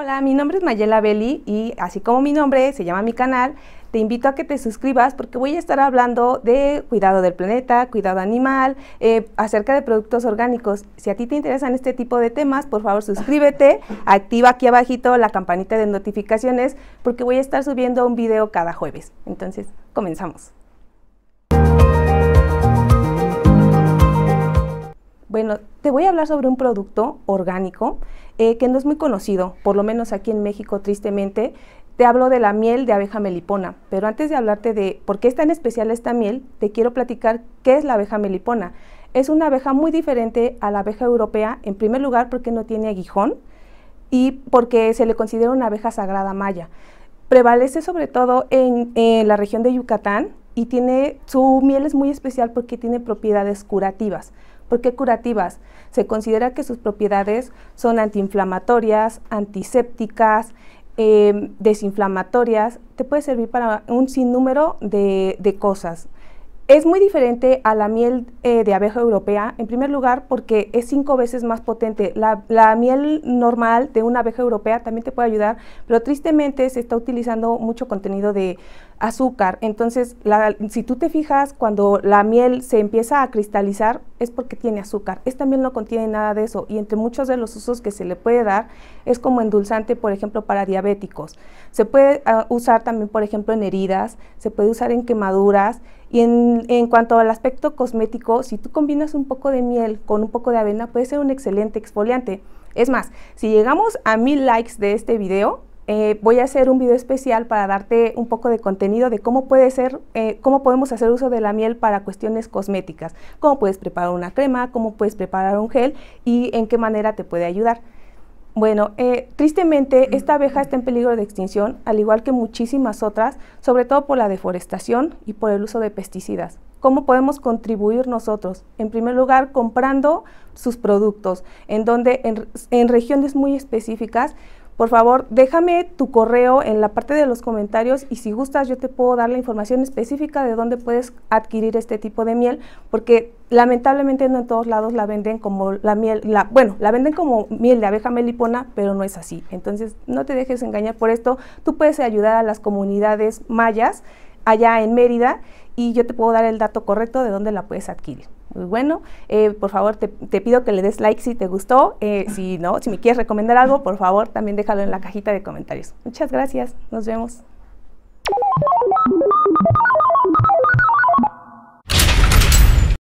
Hola, mi nombre es Mayela Belli y así como mi nombre se llama mi canal, te invito a que te suscribas porque voy a estar hablando de cuidado del planeta, cuidado animal, eh, acerca de productos orgánicos. Si a ti te interesan este tipo de temas, por favor suscríbete, activa aquí abajito la campanita de notificaciones porque voy a estar subiendo un video cada jueves. Entonces, comenzamos. te voy a hablar sobre un producto orgánico eh, que no es muy conocido, por lo menos aquí en México, tristemente. Te hablo de la miel de abeja melipona, pero antes de hablarte de por qué es tan especial esta miel, te quiero platicar qué es la abeja melipona. Es una abeja muy diferente a la abeja europea, en primer lugar porque no tiene aguijón y porque se le considera una abeja sagrada maya. Prevalece sobre todo en, en la región de Yucatán y tiene, su miel es muy especial porque tiene propiedades curativas. ¿Por qué curativas? Se considera que sus propiedades son antiinflamatorias, antisépticas, eh, desinflamatorias, te puede servir para un sinnúmero de, de cosas. Es muy diferente a la miel eh, de abeja europea, en primer lugar porque es cinco veces más potente. La, miel normal de una abeja europea también te puede ayudar, pero tristemente se está utilizando mucho contenido de azúcar. Entonces, la, si tú te fijas, cuando la miel se empieza a cristalizar es porque tiene azúcar. Esta miel no contiene nada de eso y entre muchos de los usos que se le puede dar es como endulzante, por ejemplo, para diabéticos. Se puede ah, usar también, por ejemplo, en heridas, se puede usar en quemaduras, y en, cuanto al aspecto cosmético, si tú combinas un poco de miel con un poco de avena, puede ser un excelente exfoliante. Es más, si llegamos a mil likes de este video, eh, voy a hacer un video especial para darte un poco de contenido de cómo puede ser, eh, cómo podemos hacer uso de la miel para cuestiones cosméticas, cómo puedes preparar una crema, cómo puedes preparar un gel y en qué manera te puede ayudar. Bueno, eh, tristemente esta abeja está en peligro de extinción, al igual que muchísimas otras, sobre todo por la deforestación y por el uso de pesticidas. ¿Cómo podemos contribuir nosotros? En primer lugar, comprando sus productos, en donde en, en regiones muy específicas por favor, déjame tu correo en la parte de los comentarios y si gustas yo te puedo dar la información específica de dónde puedes adquirir este tipo de miel, porque lamentablemente no en todos lados la venden como la miel, bueno, la venden como miel de abeja melipona, pero no es así. Entonces, no te dejes engañar por esto. Tú puedes ayudar a las comunidades mayas allá en Mérida y yo te puedo dar el dato correcto de dónde la puedes adquirir. Muy pues bueno, eh, por favor te, pido que le des like si te gustó, eh, si no, si me quieres recomendar algo, por favor también déjalo en la cajita de comentarios. Muchas gracias, nos vemos.